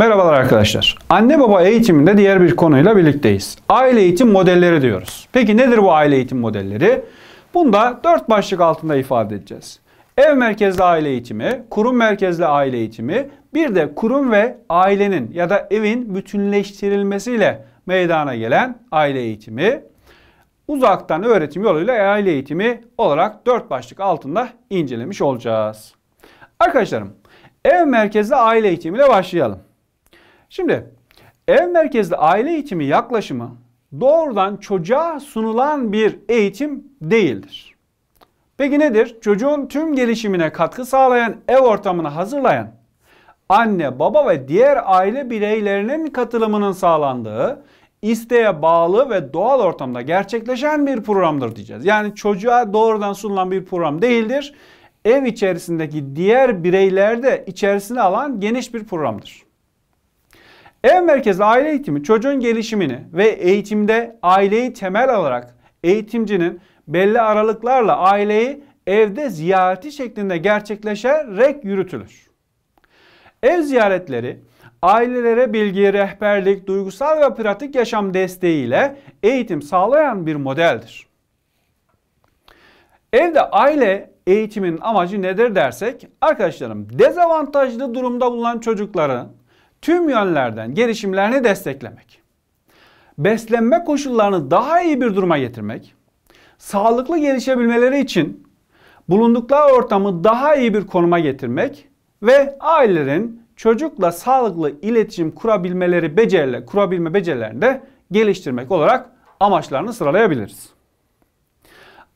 Merhabalar arkadaşlar. Anne baba eğitiminde diğer bir konuyla birlikteyiz. Aile eğitim modelleri diyoruz. Peki nedir bu aile eğitim modelleri? Bunda dört başlık altında ifade edeceğiz. Ev merkezli aile eğitimi, kurum merkezli aile eğitimi, bir de kurum ve ailenin ya da evin bütünleştirilmesiyle meydana gelen aile eğitimi, uzaktan öğretim yoluyla aile eğitimi olarak dört başlık altında incelemiş olacağız. Arkadaşlarım, ev merkezli aile eğitimiyle başlayalım. Şimdi ev merkezli aile eğitimi yaklaşımı doğrudan çocuğa sunulan bir eğitim değildir. Peki nedir? Çocuğun tüm gelişimine katkı sağlayan, ev ortamını hazırlayan, anne, baba ve diğer aile bireylerinin katılımının sağlandığı, isteğe bağlı ve doğal ortamda gerçekleşen bir programdır diyeceğiz. Yani çocuğa doğrudan sunulan bir program değildir. Ev içerisindeki diğer bireyler de içerisine alan geniş bir programdır. Ev merkezli aile eğitimi çocuğun gelişimini ve eğitimde aileyi temel alarak eğitimcinin belli aralıklarla aileyi evde ziyareti şeklinde gerçekleşerek yürütülür. Ev ziyaretleri ailelere bilgi, rehberlik, duygusal ve pratik yaşam desteğiyle eğitim sağlayan bir modeldir. Evde aile eğitiminin amacı nedir dersek, arkadaşlarım dezavantajlı durumda bulunan çocukların tüm yönlerden gelişimlerini desteklemek, beslenme koşullarını daha iyi bir duruma getirmek, sağlıklı gelişebilmeleri için bulundukları ortamı daha iyi bir konuma getirmek ve ailelerin çocukla sağlıklı iletişim kurabilmeleri beceriler, kurabilme becerilerini de geliştirmek olarak amaçlarını sıralayabiliriz.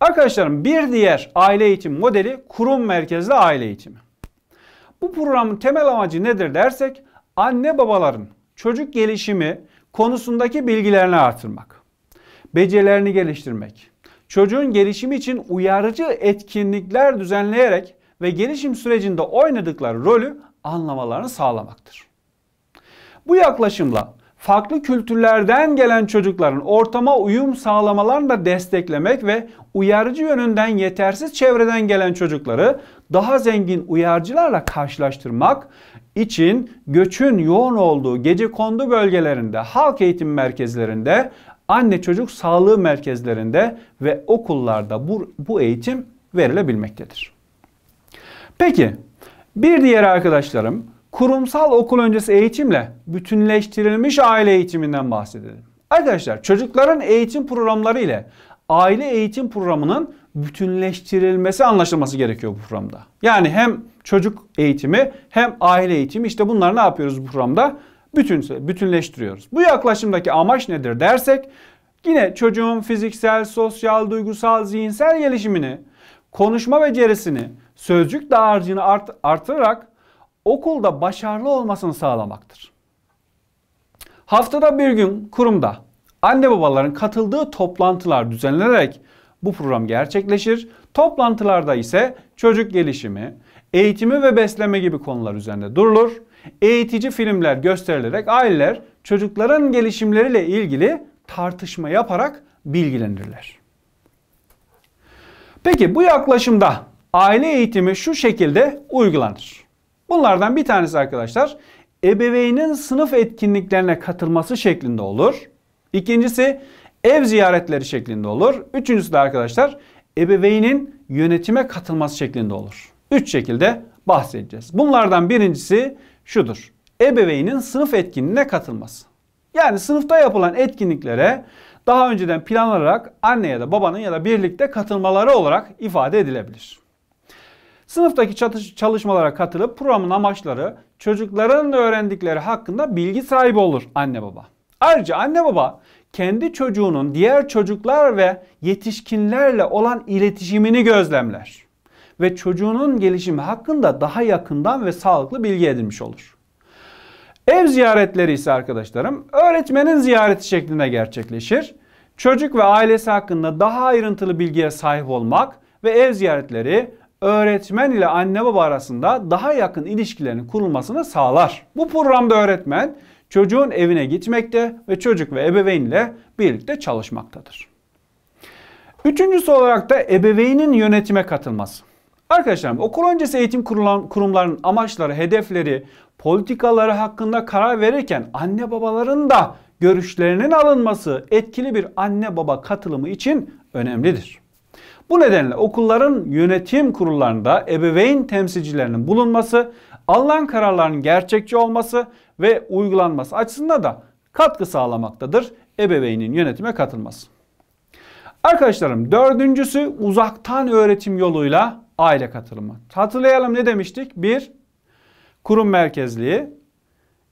Arkadaşlarım bir diğer aile eğitim modeli kurum merkezli aile eğitimi. Bu programın temel amacı nedir dersek anne babaların çocuk gelişimi konusundaki bilgilerini artırmak, becerilerini geliştirmek, çocuğun gelişimi için uyarıcı etkinlikler düzenleyerek ve gelişim sürecinde oynadıkları rolü anlamalarını sağlamaktır. Bu yaklaşımla farklı kültürlerden gelen çocukların ortama uyum sağlamalarını da desteklemek ve uyarıcı yönünden yetersiz çevreden gelen çocukları daha zengin uyarıcılarla karşılaştırmak, için göçün yoğun olduğu gece kondu bölgelerinde, halk eğitim merkezlerinde, anne çocuk sağlığı merkezlerinde ve okullarda bu, bu eğitim verilebilmektedir. Peki bir diğer arkadaşlarım kurumsal okul öncesi eğitimle bütünleştirilmiş aile eğitiminden bahsedelim. Arkadaşlar çocukların eğitim programları ile aile eğitim programının bütünleştirilmesi anlaşılması gerekiyor bu programda. Yani hem çocuk eğitimi hem aile eğitimi işte bunları ne yapıyoruz bu programda? Bütün, bütünleştiriyoruz. Bu yaklaşımdaki amaç nedir dersek yine çocuğun fiziksel, sosyal, duygusal, zihinsel gelişimini, konuşma becerisini, sözcük dağarcığını art, artırarak okulda başarılı olmasını sağlamaktır. Haftada bir gün kurumda anne babaların katıldığı toplantılar düzenlenerek bu program gerçekleşir. Toplantılarda ise çocuk gelişimi, eğitimi ve besleme gibi konular üzerinde durulur. Eğitici filmler gösterilerek aileler çocukların gelişimleriyle ilgili tartışma yaparak bilgilenirler. Peki bu yaklaşımda aile eğitimi şu şekilde uygulanır. Bunlardan bir tanesi arkadaşlar ebeveynin sınıf etkinliklerine katılması şeklinde olur. İkincisi ev ziyaretleri şeklinde olur. Üçüncüsü de arkadaşlar ebeveynin yönetime katılması şeklinde olur. Üç şekilde bahsedeceğiz. Bunlardan birincisi şudur. Ebeveynin sınıf etkinliğine katılması. Yani sınıfta yapılan etkinliklere daha önceden planlanarak anne ya da babanın ya da birlikte katılmaları olarak ifade edilebilir. Sınıftaki çalışmalara katılıp programın amaçları çocukların öğrendikleri hakkında bilgi sahibi olur anne baba. Ayrıca anne baba kendi çocuğunun diğer çocuklar ve yetişkinlerle olan iletişimini gözlemler ve çocuğunun gelişimi hakkında daha yakından ve sağlıklı bilgi edinmiş olur. Ev ziyaretleri ise arkadaşlarım öğretmenin ziyareti şeklinde gerçekleşir. Çocuk ve ailesi hakkında daha ayrıntılı bilgiye sahip olmak ve ev ziyaretleri öğretmen ile anne baba arasında daha yakın ilişkilerin kurulmasını sağlar. Bu programda öğretmen çocuğun evine gitmekte ve çocuk ve ebeveynle birlikte çalışmaktadır. Üçüncüsü olarak da ebeveynin yönetime katılması. Arkadaşlarım okul öncesi eğitim kurumlarının amaçları, hedefleri, politikaları hakkında karar verirken anne babaların da görüşlerinin alınması etkili bir anne baba katılımı için önemlidir. Bu nedenle okulların yönetim kurullarında ebeveyn temsilcilerinin bulunması alınan kararların gerçekçi olması ve uygulanması açısından da katkı sağlamaktadır ebeveynin yönetime katılması. Arkadaşlarım dördüncüsü uzaktan öğretim yoluyla aile katılımı. Hatırlayalım ne demiştik? Bir, kurum merkezliği.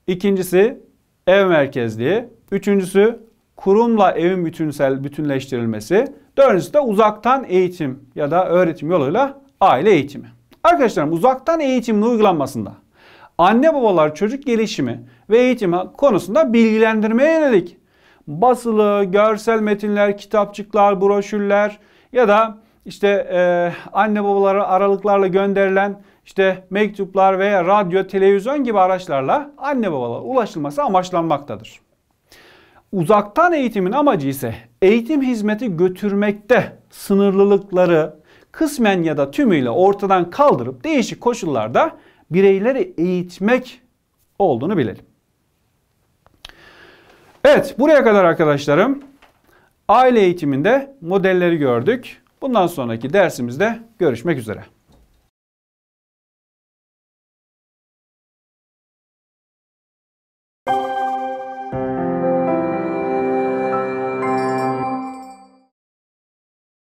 ikincisi ev merkezliği. Üçüncüsü kurumla evin bütünsel bütünleştirilmesi. Dördüncüsü de uzaktan eğitim ya da öğretim yoluyla aile eğitimi. Arkadaşlarım uzaktan eğitimin uygulanmasında anne babalar çocuk gelişimi ve eğitim konusunda bilgilendirmeye yönelik basılı, görsel metinler, kitapçıklar, broşürler ya da işte e, anne babalara aralıklarla gönderilen işte mektuplar veya radyo, televizyon gibi araçlarla anne babalara ulaşılması amaçlanmaktadır. Uzaktan eğitimin amacı ise eğitim hizmeti götürmekte sınırlılıkları, kısmen ya da tümüyle ortadan kaldırıp değişik koşullarda bireyleri eğitmek olduğunu bilelim. Evet buraya kadar arkadaşlarım aile eğitiminde modelleri gördük. Bundan sonraki dersimizde görüşmek üzere.